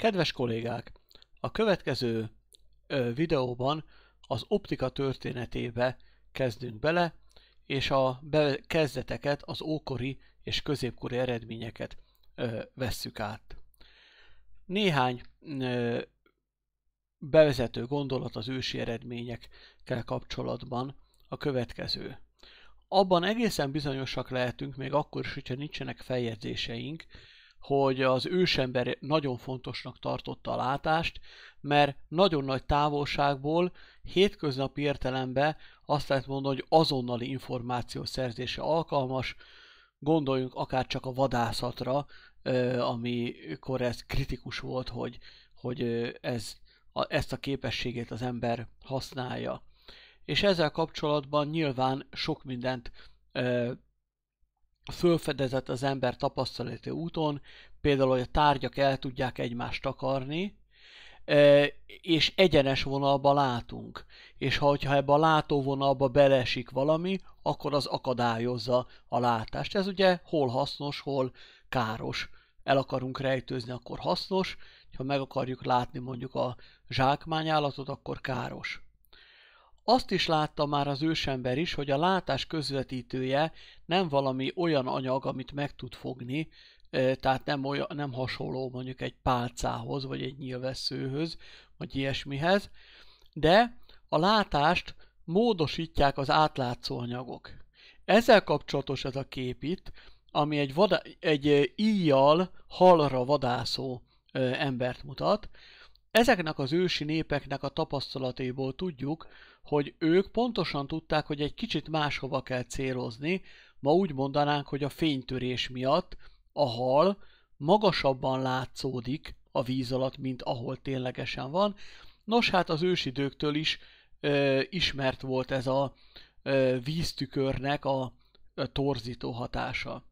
Kedves kollégák! A következő ö, videóban az optika történetébe kezdünk bele, és a be kezdeteket, az ókori és középkori eredményeket ö, vesszük át. Néhány ö, bevezető gondolat az ősi eredményekkel kapcsolatban a következő. Abban egészen bizonyosak lehetünk, még akkor is, hogyha nincsenek feljegyzéseink, hogy az ősember nagyon fontosnak tartotta a látást, mert nagyon nagy távolságból hétköznapi értelemben azt lehet mondani, hogy azonnali információ szerzése alkalmas, gondoljunk akár csak a vadászatra, amikor ez kritikus volt, hogy, hogy ez, a, ezt a képességét az ember használja. És ezzel kapcsolatban nyilván sok mindent fölfedezett az ember tapasztalati úton, például, hogy a tárgyak el tudják egymást takarni, e, és egyenes vonalba látunk. És ha hogyha ebbe a látóvonalba belesik valami, akkor az akadályozza a látást. Ez ugye hol hasznos, hol káros. El akarunk rejtőzni, akkor hasznos, ha meg akarjuk látni mondjuk a zsákmányállatot, akkor káros. Azt is látta már az ősember is, hogy a látás közvetítője nem valami olyan anyag, amit meg tud fogni, tehát nem, olyan, nem hasonló mondjuk egy pálcához, vagy egy nyilvesszőhöz, vagy ilyesmihez, de a látást módosítják az átlátszó anyagok. Ezzel kapcsolatos ez a kép itt, ami egy, vada, egy íjjal halra vadászó embert mutat, Ezeknek az ősi népeknek a tapasztalatéból tudjuk, hogy ők pontosan tudták, hogy egy kicsit máshova kell célozni, ma úgy mondanánk, hogy a fénytörés miatt a hal magasabban látszódik a víz alatt, mint ahol ténylegesen van. Nos, hát az ősidőktől is ö, ismert volt ez a ö, víztükörnek a, a torzító hatása.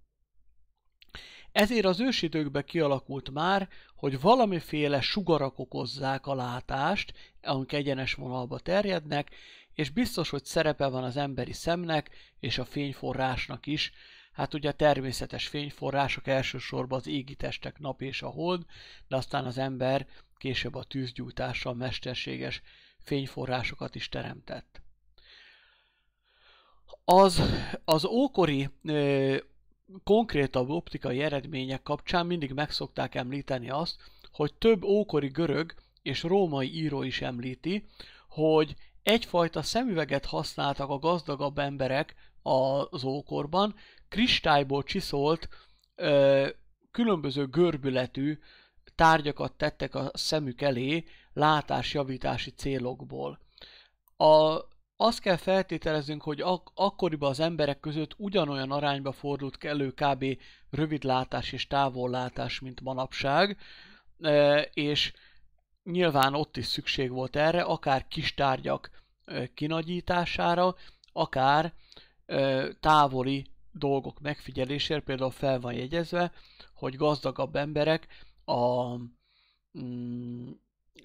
Ezért az ősidőkben kialakult már, hogy valamiféle sugarak okozzák a látást, amik egyenes vonalba terjednek, és biztos, hogy szerepe van az emberi szemnek és a fényforrásnak is. Hát ugye a természetes fényforrások elsősorban az égi testek, nap és a hold, de aztán az ember később a tűzgyújtással mesterséges fényforrásokat is teremtett. Az, az ókori ö, konkrétabb optikai eredmények kapcsán mindig megszokták említeni azt, hogy több ókori görög és római író is említi, hogy egyfajta szemüveget használtak a gazdagabb emberek az ókorban, kristályból csiszolt, ö, különböző görbületű tárgyakat tettek a szemük elé látásjavítási célokból. A azt kell feltételeznünk, hogy ak- akkoriban az emberek között ugyanolyan arányba fordult elő kb. rövidlátás és távollátás, mint manapság, e, és nyilván ott is szükség volt erre, akár kis tárgyak e, kinagyítására, akár e, távoli dolgok megfigyelésére, például fel van jegyezve, hogy gazdagabb emberek a, mm,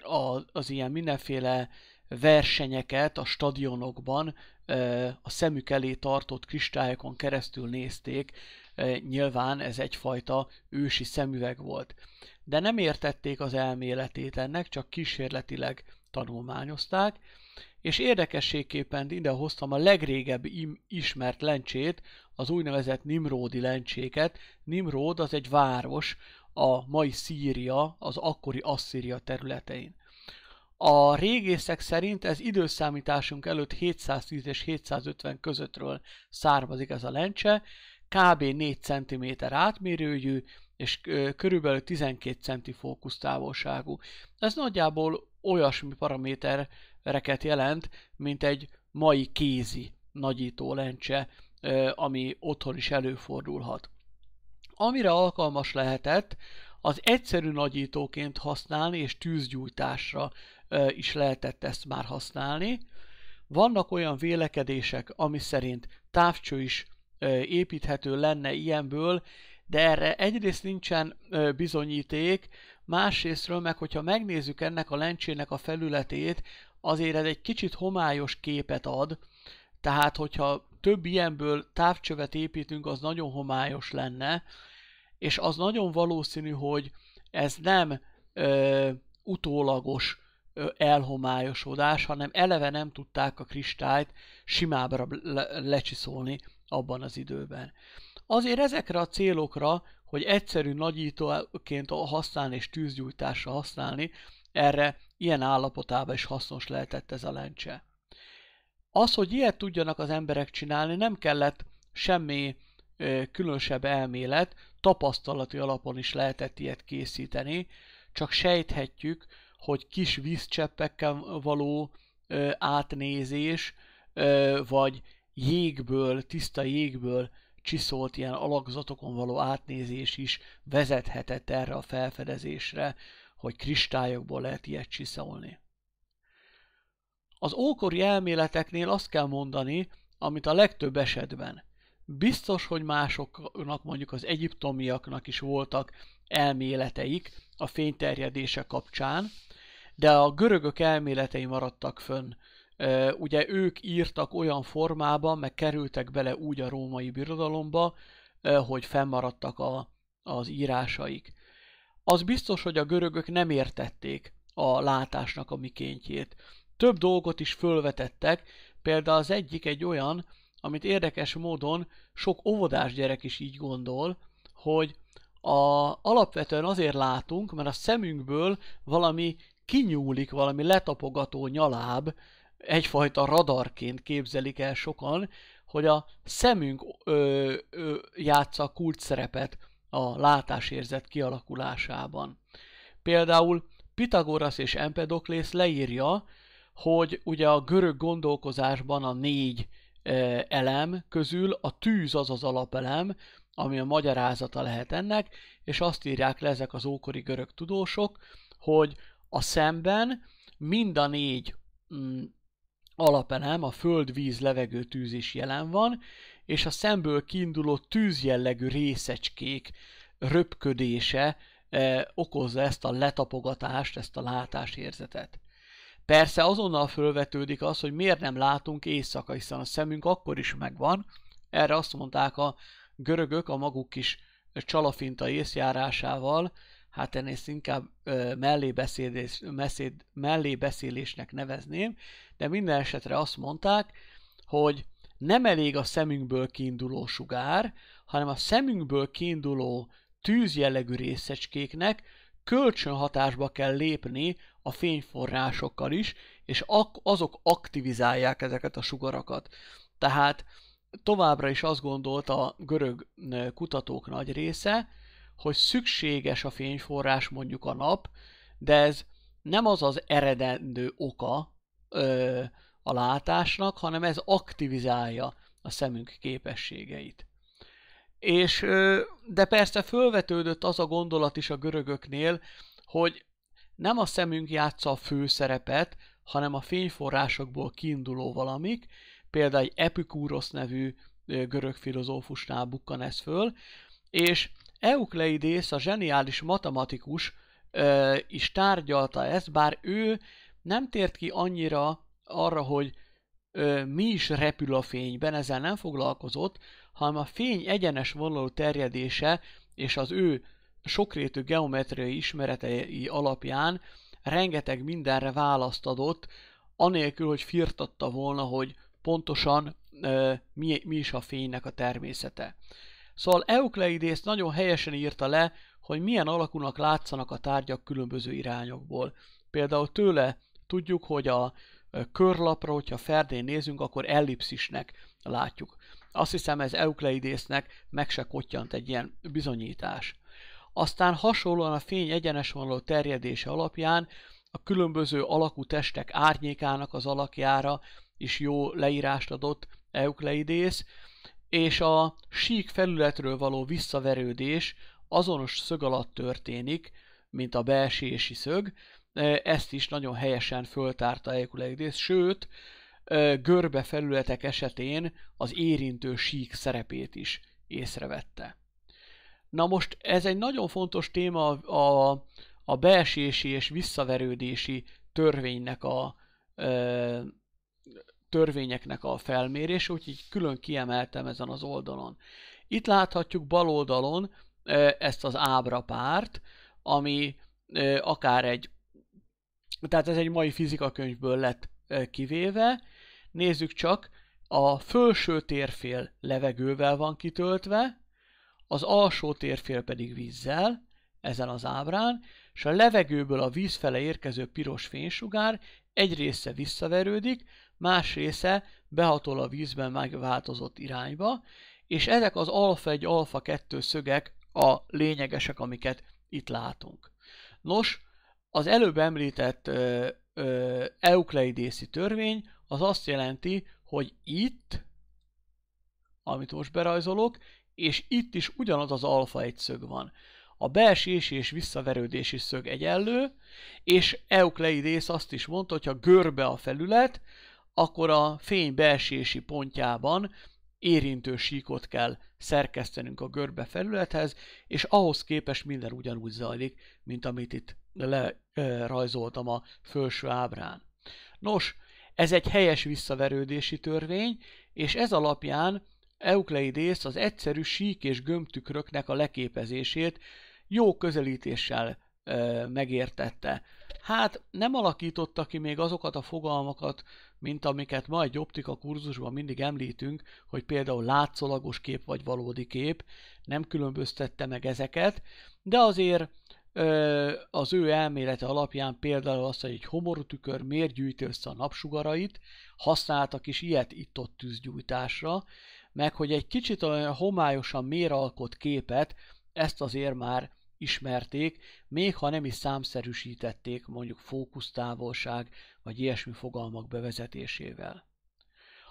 a, az ilyen mindenféle versenyeket a stadionokban a szemük elé tartott kristályokon keresztül nézték, nyilván ez egyfajta ősi szemüveg volt. De nem értették az elméletét ennek, csak kísérletileg tanulmányozták, és érdekességképpen ide hoztam a legrégebb ismert lencsét, az úgynevezett Nimródi lencséket. Nimród az egy város, a mai Szíria, az akkori Asszíria területein. A régészek szerint ez időszámításunk előtt 710 és 750 közöttről származik ez a lencse, kb. 4 cm átmérőjű, és körülbelül 12 centi fókusztávolságú. Ez nagyjából olyasmi paramétereket jelent, mint egy mai kézi nagyító lencse, ami otthon is előfordulhat. Amire alkalmas lehetett, az egyszerű nagyítóként használni és tűzgyújtásra is lehetett ezt már használni. Vannak olyan vélekedések, ami szerint távcső is építhető lenne ilyenből, de erre egyrészt nincsen bizonyíték, másrésztről meg, hogyha megnézzük ennek a lencsének a felületét, azért ez egy kicsit homályos képet ad, tehát hogyha több ilyenből távcsövet építünk, az nagyon homályos lenne, és az nagyon valószínű, hogy ez nem ö, utólagos elhomályosodás, hanem eleve nem tudták a kristályt simábra le- lecsiszolni abban az időben. Azért ezekre a célokra, hogy egyszerű nagyítóként használni és tűzgyújtásra használni, erre ilyen állapotában is hasznos lehetett ez a lencse. Az, hogy ilyet tudjanak az emberek csinálni, nem kellett semmi különösebb elmélet, tapasztalati alapon is lehetett ilyet készíteni, csak sejthetjük, hogy kis vízcseppekkel való ö, átnézés, ö, vagy jégből, tiszta jégből csiszolt ilyen alakzatokon való átnézés is vezethetett erre a felfedezésre, hogy kristályokból lehet ilyet csiszolni. Az ókori elméleteknél azt kell mondani, amit a legtöbb esetben. Biztos, hogy másoknak, mondjuk az egyiptomiaknak is voltak elméleteik, a fényterjedése kapcsán, de a görögök elméletei maradtak fönn. Ugye ők írtak olyan formában, meg kerültek bele úgy a római birodalomba, hogy fennmaradtak a, az írásaik. Az biztos, hogy a görögök nem értették a látásnak a mikéntjét. Több dolgot is fölvetettek, például az egyik egy olyan, amit érdekes módon sok óvodás gyerek is így gondol, hogy a, alapvetően azért látunk, mert a szemünkből valami kinyúlik, valami letapogató nyaláb, egyfajta radarként képzelik el sokan, hogy a szemünk ö, ö, játsza a kult szerepet a látásérzet kialakulásában. Például Pitagoras és Empedoklész leírja, hogy ugye a görög gondolkozásban a négy elem közül a tűz az az alapelem, ami a magyarázata lehet ennek, és azt írják le ezek az ókori görög tudósok, hogy a szemben mind a négy mm, alapelem, a föld, víz, levegő, tűz is jelen van, és a szemből kiinduló tűzjellegű részecskék röpködése eh, okozza ezt a letapogatást, ezt a látásérzetet. Persze azonnal fölvetődik az, hogy miért nem látunk éjszaka, hiszen a szemünk akkor is megvan. Erre azt mondták a görögök a maguk kis csalafinta észjárásával, hát ennél inkább ö, mellébeszélés, meszéd, mellébeszélésnek nevezném, de minden esetre azt mondták, hogy nem elég a szemünkből kiinduló sugár, hanem a szemünkből kiinduló tűzjellegű részecskéknek kölcsönhatásba kell lépni a fényforrásokkal is, és azok aktivizálják ezeket a sugarakat. Tehát továbbra is azt gondolt a görög kutatók nagy része, hogy szükséges a fényforrás mondjuk a nap, de ez nem az az eredendő oka ö, a látásnak, hanem ez aktivizálja a szemünk képességeit. És, ö, de persze fölvetődött az a gondolat is a görögöknél, hogy nem a szemünk játsza a főszerepet, hanem a fényforrásokból kiinduló valamik, például egy Epikúrosz nevű görög filozófusnál bukkan ez föl, és Eukleidész, a zseniális matematikus is tárgyalta ezt, bár ő nem tért ki annyira arra, hogy mi is repül a fényben, ezzel nem foglalkozott, hanem a fény egyenes vonalú terjedése és az ő sokrétű geometriai ismeretei alapján rengeteg mindenre választ adott, anélkül, hogy firtatta volna, hogy pontosan mi, mi is a fénynek a természete. Szóval Eukleidész nagyon helyesen írta le, hogy milyen alakúnak látszanak a tárgyak különböző irányokból. Például tőle tudjuk, hogy a körlapra, hogyha ferdén nézünk, akkor ellipszisnek látjuk. Azt hiszem ez Eukleidésznek meg se kottyant egy ilyen bizonyítás. Aztán hasonlóan a fény egyenes vonalú terjedése alapján a különböző alakú testek árnyékának az alakjára, is jó leírást adott Eukleidész, és a sík felületről való visszaverődés azonos szög alatt történik, mint a belsési szög, e, ezt is nagyon helyesen föltárta Eukleidész, sőt, e, görbe felületek esetén az érintő sík szerepét is észrevette. Na most ez egy nagyon fontos téma a, a beesési és visszaverődési törvénynek a, e, törvényeknek a felmérés, úgyhogy külön kiemeltem ezen az oldalon. Itt láthatjuk bal oldalon e, ezt az ábra párt, ami e, akár egy, tehát ez egy mai fizikakönyvből lett e, kivéve. Nézzük csak, a felső térfél levegővel van kitöltve, az alsó térfél pedig vízzel, ezen az ábrán, és a levegőből a víz fele érkező piros fénysugár egy része visszaverődik, más része behatol a vízben megváltozott irányba, és ezek az alfa-1, alfa-2 szögek a lényegesek, amiket itt látunk. Nos, az előbb említett ö, ö, eukleidészi törvény az azt jelenti, hogy itt, amit most berajzolok, és itt is ugyanaz az alfa egy szög van. A belsési és visszaverődési szög egyenlő, és Eukleidész azt is mondta, hogy ha görbe a felület, akkor a fény belsési pontjában érintő síkot kell szerkesztenünk a görbe felülethez, és ahhoz képest minden ugyanúgy zajlik, mint amit itt lerajzoltam a felső ábrán. Nos, ez egy helyes visszaverődési törvény, és ez alapján Euclidész az egyszerű sík és gömbtükröknek a leképezését jó közelítéssel megértette. Hát nem alakította ki még azokat a fogalmakat, mint amiket ma egy optika kurzusban mindig említünk, hogy például látszólagos kép vagy valódi kép, nem különböztette meg ezeket, de azért az ő elmélete alapján például azt, hogy egy tükör miért gyűjti össze a napsugarait, használtak is ilyet itt-ott tűzgyújtásra, meg hogy egy kicsit olyan homályosan méralkott képet, ezt azért már ismerték, még ha nem is számszerűsítették mondjuk fókusztávolság vagy ilyesmi fogalmak bevezetésével.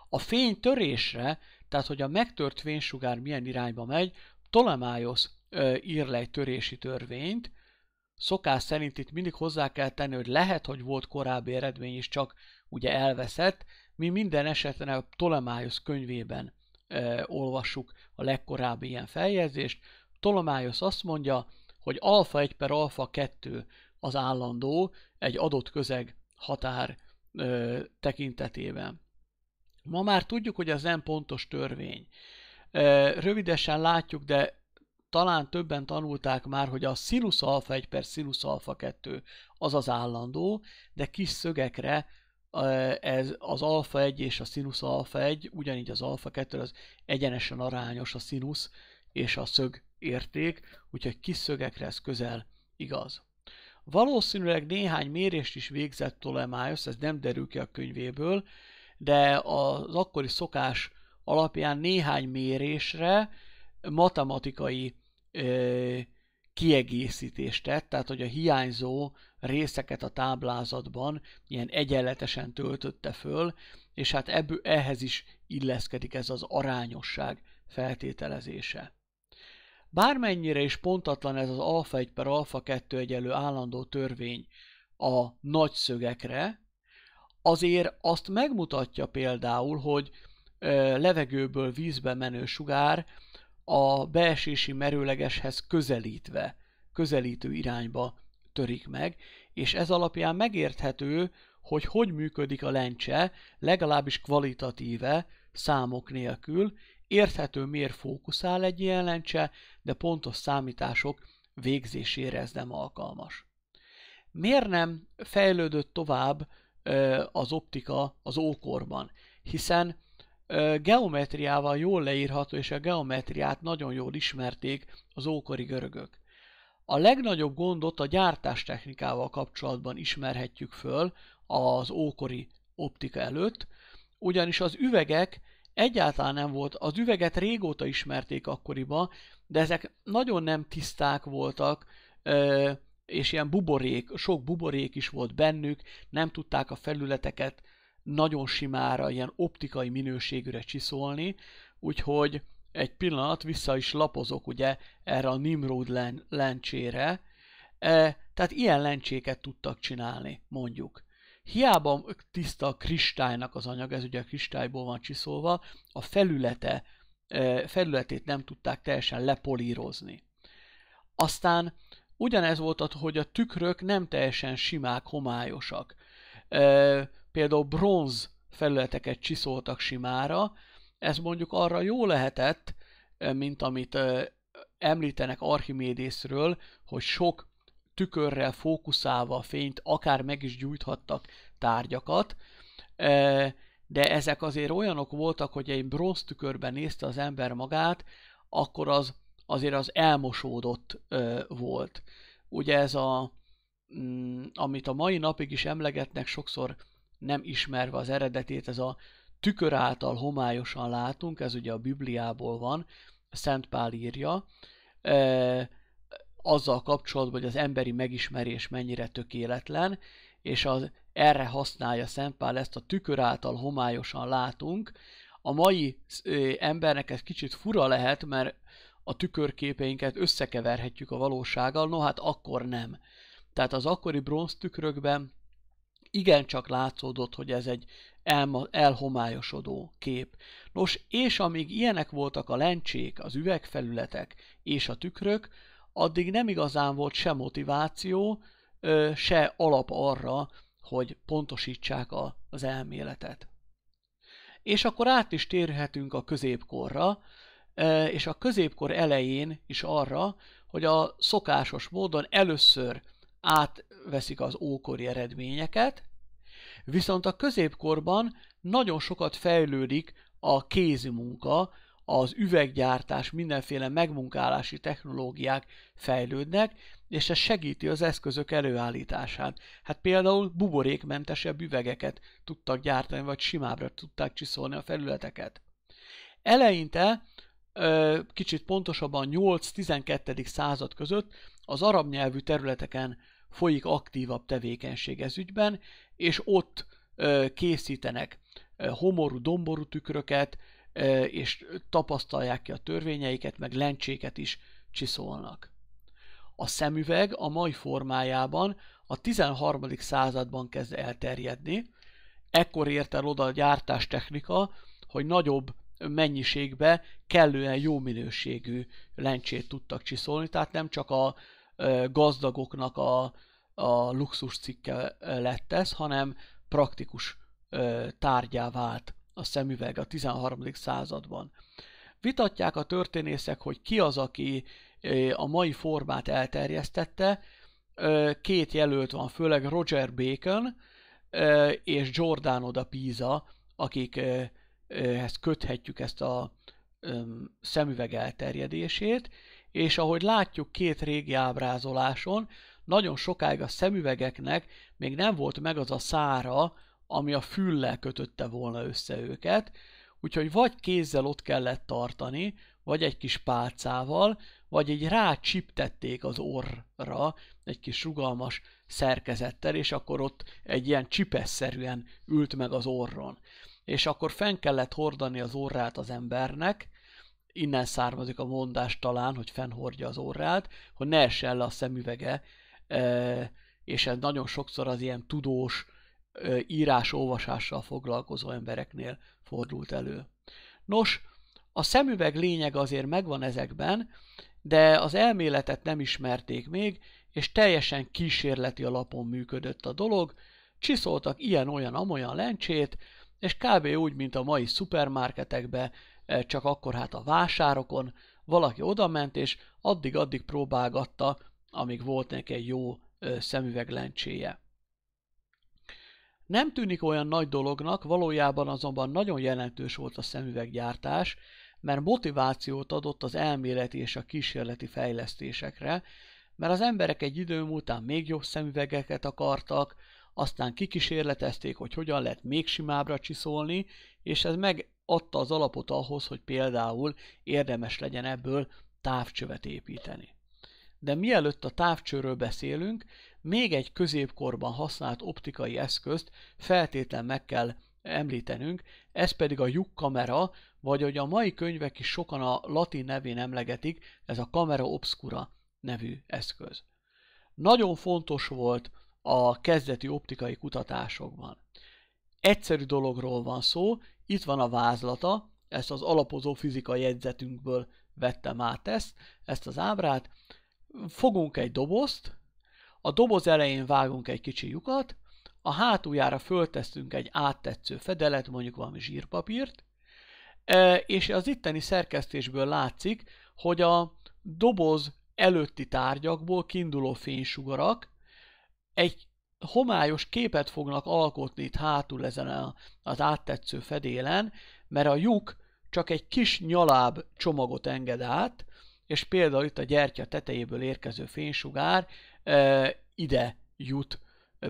A fény törésre, tehát hogy a megtört fénysugár milyen irányba megy, Ptolemaiosz ír le egy törési törvényt, szokás szerint itt mindig hozzá kell tenni, hogy lehet, hogy volt korábbi eredmény is, csak ugye elveszett, mi minden esetben a Ptolemaiosz könyvében e, olvassuk a legkorábbi ilyen feljegyzést. Ptolemaiosz azt mondja, hogy alfa 1 per alfa 2 az állandó egy adott közeg határ ö, tekintetében. Ma már tudjuk, hogy ez nem pontos törvény. Ö, rövidesen látjuk, de talán többen tanulták már, hogy a sinus alfa 1 per sinus alfa 2 az az állandó, de kis szögekre ez az alfa 1 és a sinus alfa 1, ugyanígy az alfa 2 az egyenesen arányos a színusz és a szög érték, úgyhogy kis szögekre ez közel igaz. Valószínűleg néhány mérést is végzett Ptolemaios, ez nem derül ki a könyvéből, de az akkori szokás alapján néhány mérésre matematikai ö, kiegészítést tett, tehát hogy a hiányzó részeket a táblázatban ilyen egyenletesen töltötte föl, és hát ebből, ehhez is illeszkedik ez az arányosság feltételezése. Bármennyire is pontatlan ez az alfa 1 per alfa 2 egyelő állandó törvény a nagy szögekre, azért azt megmutatja például, hogy levegőből vízbe menő sugár a beesési merőlegeshez közelítve, közelítő irányba törik meg, és ez alapján megérthető, hogy hogy működik a lencse, legalábbis kvalitatíve, számok nélkül, Érthető, miért fókuszál egy ilyen lencse, de pontos számítások végzésére ez nem alkalmas. Miért nem fejlődött tovább az optika az ókorban? Hiszen geometriával jól leírható, és a geometriát nagyon jól ismerték az ókori görögök. A legnagyobb gondot a gyártástechnikával kapcsolatban ismerhetjük föl az ókori optika előtt, ugyanis az üvegek Egyáltalán nem volt. Az üveget régóta ismerték akkoriban, de ezek nagyon nem tiszták voltak, és ilyen buborék, sok buborék is volt bennük, nem tudták a felületeket nagyon simára, ilyen optikai minőségűre csiszolni, úgyhogy egy pillanat vissza is lapozok ugye erre a Nimrod len- lencsére, tehát ilyen lencséket tudtak csinálni, mondjuk. Hiába tiszta a kristálynak az anyag, ez ugye a kristályból van csiszolva, a felülete, e, felületét nem tudták teljesen lepolírozni. Aztán ugyanez volt, hogy a tükrök nem teljesen simák, homályosak. E, például bronz felületeket csiszoltak simára, ez mondjuk arra jó lehetett, e, mint amit említenek Archimédészről, hogy sok tükörrel fókuszálva a fényt akár meg is gyújthattak tárgyakat, de ezek azért olyanok voltak, hogy egy bronz tükörben nézte az ember magát, akkor az azért az elmosódott volt. Ugye ez a, mm, amit a mai napig is emlegetnek, sokszor nem ismerve az eredetét, ez a tükör által homályosan látunk, ez ugye a Bibliából van, Szent Pál írja, azzal kapcsolatban, hogy az emberi megismerés mennyire tökéletlen, és az, erre használja Szentpál ezt a tükör által homályosan látunk. A mai embernek ez kicsit fura lehet, mert a tükörképeinket összekeverhetjük a valósággal, no hát akkor nem. Tehát az akkori bronztükrökben igencsak látszódott, hogy ez egy elhomályosodó kép. Nos, és amíg ilyenek voltak a lencsék, az üvegfelületek és a tükrök, addig nem igazán volt se motiváció, se alap arra, hogy pontosítsák az elméletet. És akkor át is térhetünk a középkorra, és a középkor elején is arra, hogy a szokásos módon először átveszik az ókori eredményeket, viszont a középkorban nagyon sokat fejlődik a kézi munka, az üveggyártás, mindenféle megmunkálási technológiák fejlődnek, és ez segíti az eszközök előállítását. Hát például buborékmentesebb üvegeket tudtak gyártani, vagy simábbra tudták csiszolni a felületeket. Eleinte kicsit pontosabban 8-12. század között az arab nyelvű területeken folyik aktívabb tevékenység ez ügyben, és ott készítenek homorú, domború tükröket, és tapasztalják ki a törvényeiket, meg lencséket is csiszolnak. A szemüveg a mai formájában a 13. században kezd elterjedni, ekkor ért el oda a gyártástechnika, hogy nagyobb mennyiségbe kellően jó minőségű lencsét tudtak csiszolni, tehát nem csak a gazdagoknak a, a luxus cikke lett ez, hanem praktikus tárgyá vált a szemüveg a 13. században. Vitatják a történészek, hogy ki az, aki a mai formát elterjesztette. Két jelölt van, főleg Roger Bacon és Giordano da Pisa, akikhez köthetjük ezt a szemüveg elterjedését, és ahogy látjuk két régi ábrázoláson, nagyon sokáig a szemüvegeknek még nem volt meg az a szára, ami a füllel kötötte volna össze őket, úgyhogy vagy kézzel ott kellett tartani, vagy egy kis pálcával, vagy egy rácsiptették az orra egy kis rugalmas szerkezettel, és akkor ott egy ilyen csipesszerűen ült meg az orron. És akkor fenn kellett hordani az orrát az embernek, innen származik a mondás talán, hogy fennhordja az orrát, hogy ne essen le a szemüvege, eh, és ez nagyon sokszor az ilyen tudós, írás-olvasással foglalkozó embereknél fordult elő. Nos, a szemüveg lényeg azért megvan ezekben, de az elméletet nem ismerték még, és teljesen kísérleti alapon működött a dolog, csiszoltak ilyen-olyan-amolyan lencsét, és kb. úgy, mint a mai szupermarketekbe, csak akkor hát a vásárokon, valaki odament, és addig-addig próbálgatta, amíg volt neki egy jó szemüveglencséje. Nem tűnik olyan nagy dolognak, valójában azonban nagyon jelentős volt a szemüveggyártás, mert motivációt adott az elméleti és a kísérleti fejlesztésekre, mert az emberek egy idő után még jobb szemüvegeket akartak, aztán kikísérletezték, hogy hogyan lehet még simábbra csiszolni, és ez megadta az alapot ahhoz, hogy például érdemes legyen ebből távcsövet építeni. De mielőtt a távcsőről beszélünk, még egy középkorban használt optikai eszközt feltétlen meg kell említenünk, ez pedig a lyuk kamera, vagy hogy a mai könyvek is sokan a latin nevén emlegetik, ez a kamera obscura nevű eszköz. Nagyon fontos volt a kezdeti optikai kutatásokban. Egyszerű dologról van szó, itt van a vázlata, ezt az alapozó fizika jegyzetünkből vettem át ezt, ezt az ábrát. Fogunk egy dobozt, a doboz elején vágunk egy kicsi lyukat, a hátuljára föltesztünk egy áttetsző fedelet, mondjuk valami zsírpapírt, e, és az itteni szerkesztésből látszik, hogy a doboz előtti tárgyakból kiinduló fénysugarak egy homályos képet fognak alkotni itt hátul ezen az áttetsző fedélen, mert a lyuk csak egy kis nyaláb csomagot enged át, és például itt a gyertya tetejéből érkező fénysugár e, ide jut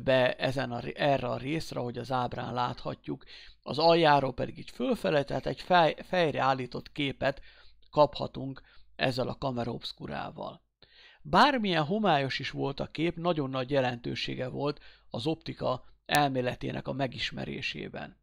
be ezen a, erre a részre, hogy az ábrán láthatjuk. Az aljáról pedig így fölfele, tehát egy fej, fejre állított képet kaphatunk ezzel a kamera Bármilyen homályos is volt a kép, nagyon nagy jelentősége volt az optika elméletének a megismerésében.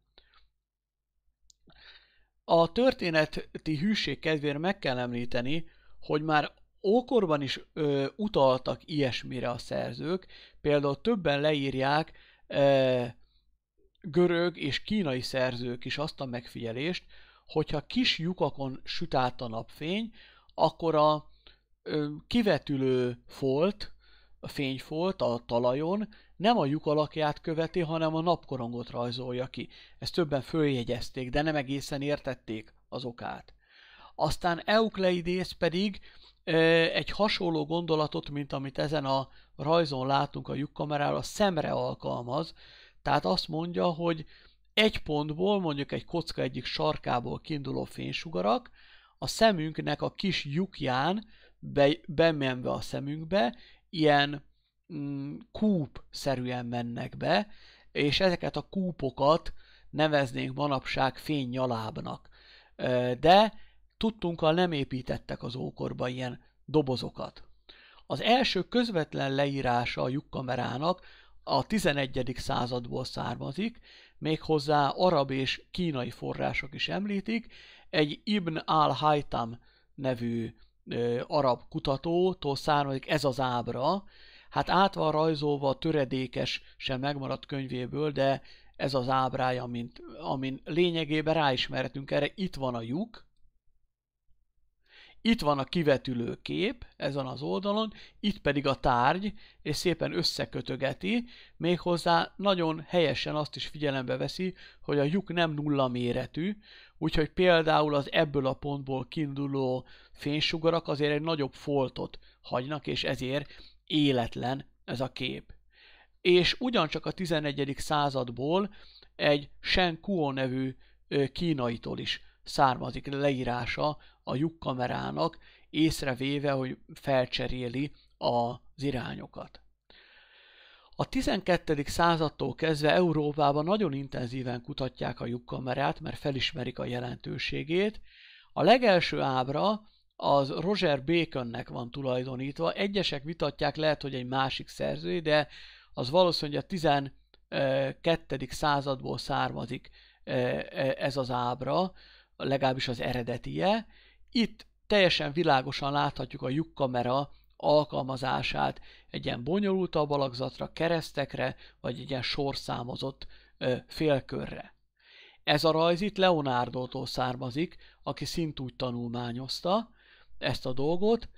A történeti hűség kedvéért meg kell említeni, hogy már ókorban is ö, utaltak ilyesmire a szerzők, például többen leírják ö, görög és kínai szerzők is azt a megfigyelést, hogyha kis lyukakon süt át a napfény, akkor a ö, kivetülő folt, a fényfolt a talajon nem a lyuk alakját követi, hanem a napkorongot rajzolja ki. Ezt többen följegyezték, de nem egészen értették az okát. Aztán Eukleidész pedig egy hasonló gondolatot, mint amit ezen a rajzon látunk a lyukkamerára, szemre alkalmaz. Tehát azt mondja, hogy egy pontból, mondjuk egy kocka egyik sarkából kiinduló fénysugarak, a szemünknek a kis lyukján, be, bemenve a szemünkbe, ilyen mm, kúp-szerűen mennek be, és ezeket a kúpokat neveznénk manapság fénynyalábnak. De Tudtunkkal nem építettek az ókorba ilyen dobozokat. Az első közvetlen leírása a lyukkamerának a 11. századból származik, méghozzá arab és kínai források is említik, egy Ibn al-Haytam nevű ö, arab kutatótól származik ez az ábra, hát át van rajzolva a töredékes, sem megmaradt könyvéből, de ez az ábrája, amint, amin lényegében ráismerhetünk erre, itt van a lyuk, itt van a kivetülő kép ezen az oldalon, itt pedig a tárgy, és szépen összekötögeti, méghozzá nagyon helyesen azt is figyelembe veszi, hogy a lyuk nem nulla méretű, úgyhogy például az ebből a pontból kiinduló fénysugarak azért egy nagyobb foltot hagynak, és ezért életlen ez a kép. És ugyancsak a 11. századból egy Shen Kuo nevű kínaitól is származik leírása a lyukkamerának, észrevéve, hogy felcseréli az irányokat. A 12. századtól kezdve Európában nagyon intenzíven kutatják a lyukkamerát, mert felismerik a jelentőségét. A legelső ábra az Roger Baconnek van tulajdonítva. Egyesek vitatják, lehet, hogy egy másik szerző, de az valószínűleg a 12. századból származik e, e, ez az ábra, legalábbis az eredetie, itt teljesen világosan láthatjuk a lyukkamera alkalmazását egy ilyen bonyolultabb alakzatra, keresztekre, vagy egy ilyen sorszámozott ö, félkörre. Ez a rajz itt Leonardo-tól származik, aki szintúgy tanulmányozta ezt a dolgot,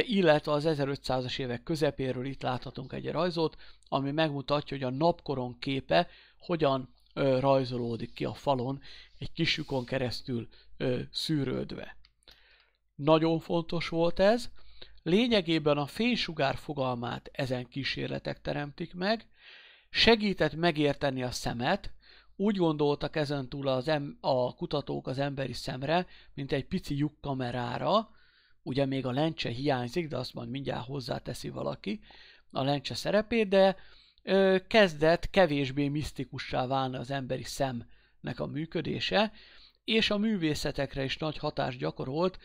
illetve az 1500-as évek közepéről itt láthatunk egy rajzot, ami megmutatja, hogy a napkoron képe hogyan rajzolódik ki a falon, egy kis lyukon keresztül szűrődve. Nagyon fontos volt ez, lényegében a fénysugár fogalmát ezen kísérletek teremtik meg, segített megérteni a szemet, úgy gondoltak túl az em- a kutatók az emberi szemre, mint egy pici lyuk kamerára, ugye még a lencse hiányzik, de azt majd mindjárt hozzáteszi valaki a lencse szerepét, de ö, kezdett kevésbé misztikussá válni az emberi szemnek a működése, és a művészetekre is nagy hatást gyakorolt,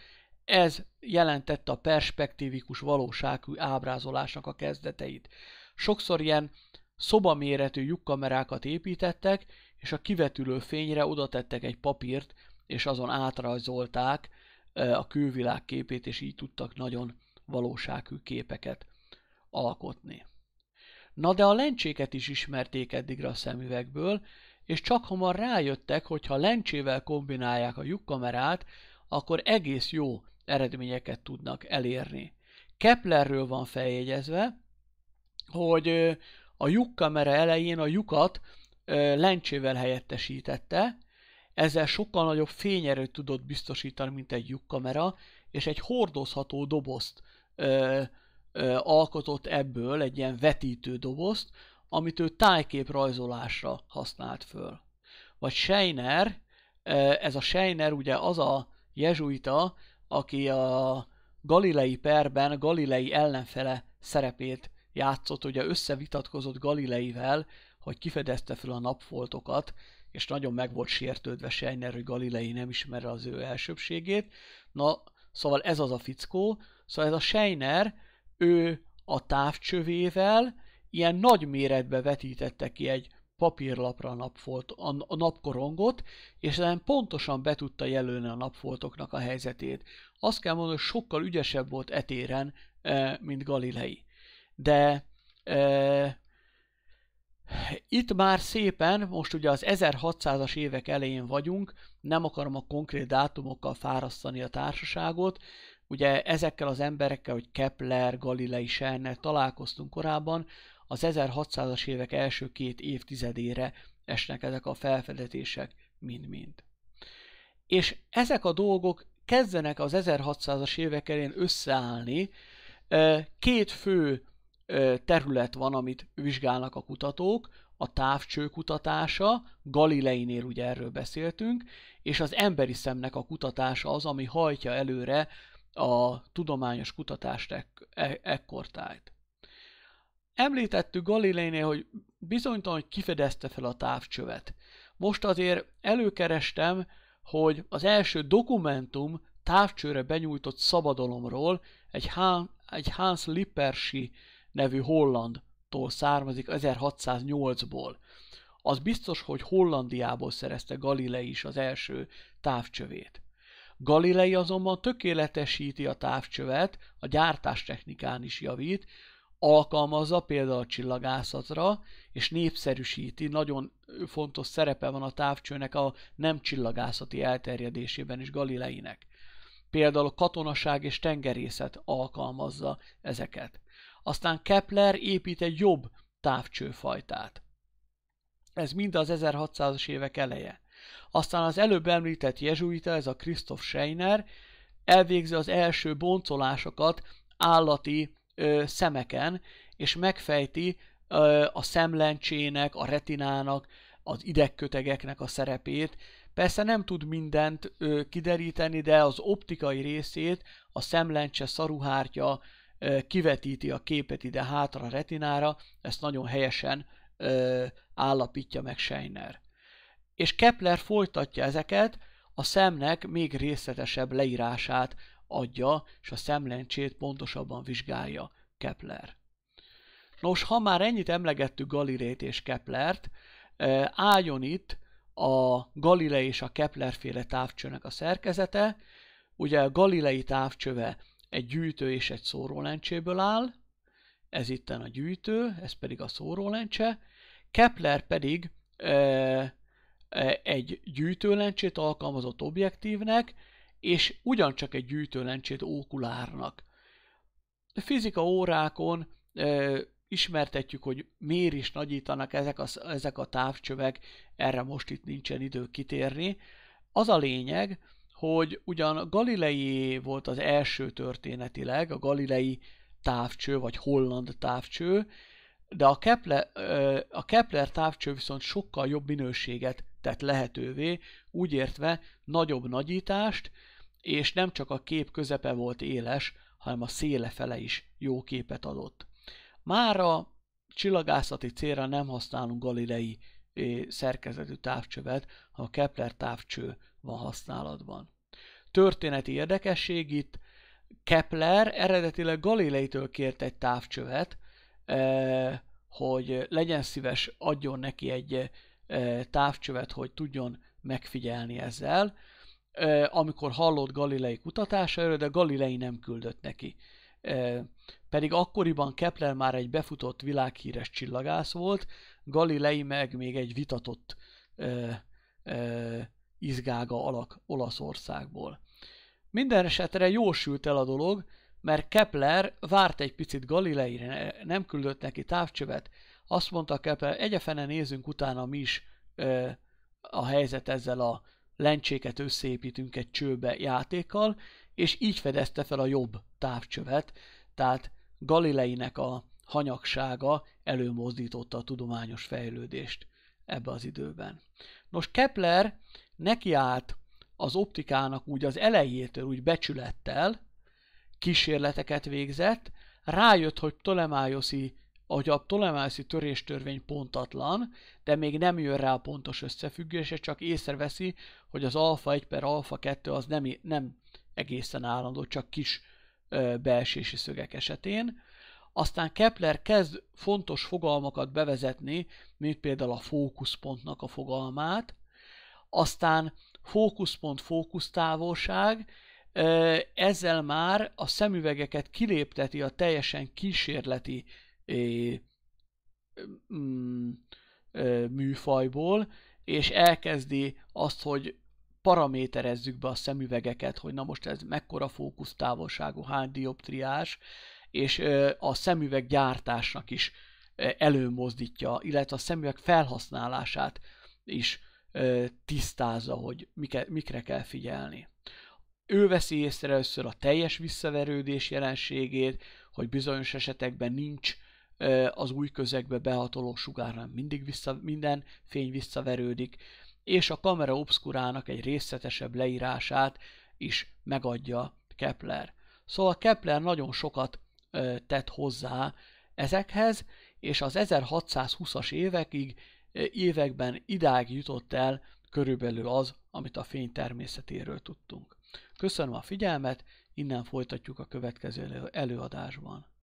ez jelentette a perspektívikus valóságú ábrázolásnak a kezdeteit. Sokszor ilyen szobaméretű lyukkamerákat építettek, és a kivetülő fényre oda tettek egy papírt, és azon átrajzolták a külvilág képét, és így tudtak nagyon valóságű képeket alkotni. Na de a lencséket is ismerték eddigre a szemüvegből, és csak hamar rájöttek, hogy ha lencsével kombinálják a lyukkamerát, akkor egész jó eredményeket tudnak elérni. Keplerről van feljegyezve, hogy a lyuk kamera elején a lyukat lencsével helyettesítette, ezzel sokkal nagyobb fényerőt tudott biztosítani, mint egy lyukkamera, és egy hordozható dobozt ö, ö, alkotott ebből, egy ilyen vetítő dobozt, amit ő tájképrajzolásra használt föl. Vagy Scheiner, ez a Scheiner ugye az a jezsuita, aki a Galilei perben Galilei ellenfele szerepét játszott, ugye összevitatkozott Galileivel, hogy kifedezte fel a napfoltokat, és nagyon meg volt sértődve Scheiner, hogy Galilei nem ismeri az ő elsőbségét. Na, szóval ez az a fickó, szóval ez a Scheiner, ő a távcsövével ilyen nagy méretbe vetítette ki egy papírlapra a napfolt, a, a napkorongot, és ezen pontosan be tudta jelölni a napfoltoknak a helyzetét. Azt kell mondani, hogy sokkal ügyesebb volt etéren, e, mint Galilei. De e, itt már szépen, most ugye az 1600-as évek elején vagyunk, nem akarom a konkrét dátumokkal fárasztani a társaságot, ugye ezekkel az emberekkel, hogy Kepler, Galilei, Scherner találkoztunk korábban, az 1600-as évek első két évtizedére esnek ezek a felfedezések mind-mind. És ezek a dolgok kezdenek az 1600-as évek elén összeállni. Két fő terület van, amit vizsgálnak a kutatók, a távcső kutatása, Galileinél ugye erről beszéltünk, és az emberi szemnek a kutatása az, ami hajtja előre a tudományos kutatást e-, ekkortájt. Említettük Galileinél, hogy bizonytalan, hogy kifedezte fel a távcsövet. Most azért előkerestem, hogy az első dokumentum távcsőre benyújtott szabadalomról egy, Han, egy Hans Lippersi nevű hollandtól származik 1608-ból. Az biztos, hogy Hollandiából szerezte Galilei is az első távcsövét. Galilei azonban tökéletesíti a távcsövet, a gyártástechnikán is javít, alkalmazza például a csillagászatra, és népszerűsíti, nagyon fontos szerepe van a távcsőnek a nem csillagászati elterjedésében is Galileinek. Például a katonaság és tengerészet alkalmazza ezeket. Aztán Kepler épít egy jobb távcsőfajtát. Ez mind az 1600-as évek eleje. Aztán az előbb említett jezsuita, ez a Christoph Scheiner, elvégzi az első boncolásokat állati ö, szemeken, és megfejti ö, a szemlencsének, a retinának, az idegkötegeknek a szerepét. Persze nem tud mindent ö, kideríteni, de az optikai részét a szemlencse szaruhártya ö, kivetíti a képet ide hátra a retinára, ezt nagyon helyesen ö, állapítja meg Scheiner. És Kepler folytatja ezeket, a szemnek még részletesebb leírását adja, és a szemlencsét pontosabban vizsgálja Kepler. Nos, ha már ennyit emlegettük Galilét és Keplert, eh, álljon itt a Galilei és a Kepler féle távcsőnek a szerkezete. Ugye a Galilei távcsöve egy gyűjtő és egy szórólencséből áll, ez itten a gyűjtő, ez pedig a szórólencse, Kepler pedig e, egy gyűjtőlencsét alkalmazott objektívnek, és ugyancsak egy gyűjtőlencsét ókulárnak. A fizika órákon e, ismertetjük, hogy miért is nagyítanak ezek a, ezek a távcsövek, erre most itt nincsen idő kitérni. Az a lényeg, hogy ugyan Galilei volt az első történetileg, a Galilei távcső, vagy holland távcső, de a Kepler, a Kepler távcső viszont sokkal jobb minőséget tett lehetővé, úgy értve nagyobb nagyítást, és nem csak a kép közepe volt éles, hanem a széle fele is jó képet adott. Mára csillagászati célra nem használunk galilei eh, szerkezetű távcsövet, ha a Kepler távcső van használatban. Történeti érdekesség itt, Kepler eredetileg Galileitől kért egy távcsövet, eh, hogy legyen szíves, adjon neki egy eh, távcsövet, hogy tudjon megfigyelni ezzel amikor hallott Galilei kutatásáról, de Galilei nem küldött neki. Pedig akkoriban Kepler már egy befutott világhíres csillagász volt, Galilei meg még egy vitatott izgága alak Olaszországból. Minden esetre sült el a dolog, mert Kepler várt egy picit Galileire, nem küldött neki távcsövet. Azt mondta Kepler, egyefene nézzünk utána mi is ö, a helyzet ezzel a lencséket összeépítünk egy csőbe játékkal, és így fedezte fel a jobb távcsövet, tehát Galileinek a hanyagsága előmozdította a tudományos fejlődést ebbe az időben. Nos, Kepler nekiállt az optikának úgy az elejétől úgy becsülettel, kísérleteket végzett, rájött, hogy Ptolemaioszi hogy a tolemászi töréstörvény pontatlan, de még nem jön rá a pontos összefüggése, csak észreveszi, hogy az alfa 1 per alfa 2 az nem, nem egészen állandó, csak kis ö, belsési szögek esetén. Aztán Kepler kezd fontos fogalmakat bevezetni, mint például a fókuszpontnak a fogalmát, aztán fókuszpont, fókusztávolság, ezzel már a szemüvegeket kilépteti a teljesen kísérleti é, mm, műfajból, és elkezdi azt, hogy paraméterezzük be a szemüvegeket, hogy na most ez mekkora fókusztávolságú, hány dioptriás, és a szemüveg gyártásnak is előmozdítja, illetve a szemüveg felhasználását is tisztázza, hogy mike, mikre kell figyelni. Ő veszi észre először a teljes visszaverődés jelenségét, hogy bizonyos esetekben nincs az új közegbe behatoló sugárnál mindig vissza, minden fény visszaverődik, és a kamera obszkurának egy részletesebb leírását is megadja Kepler. Szóval Kepler nagyon sokat tett hozzá ezekhez, és az 1620-as évekig, években idáig jutott el körülbelül az, amit a fény természetéről tudtunk. Köszönöm a figyelmet, innen folytatjuk a következő előadásban.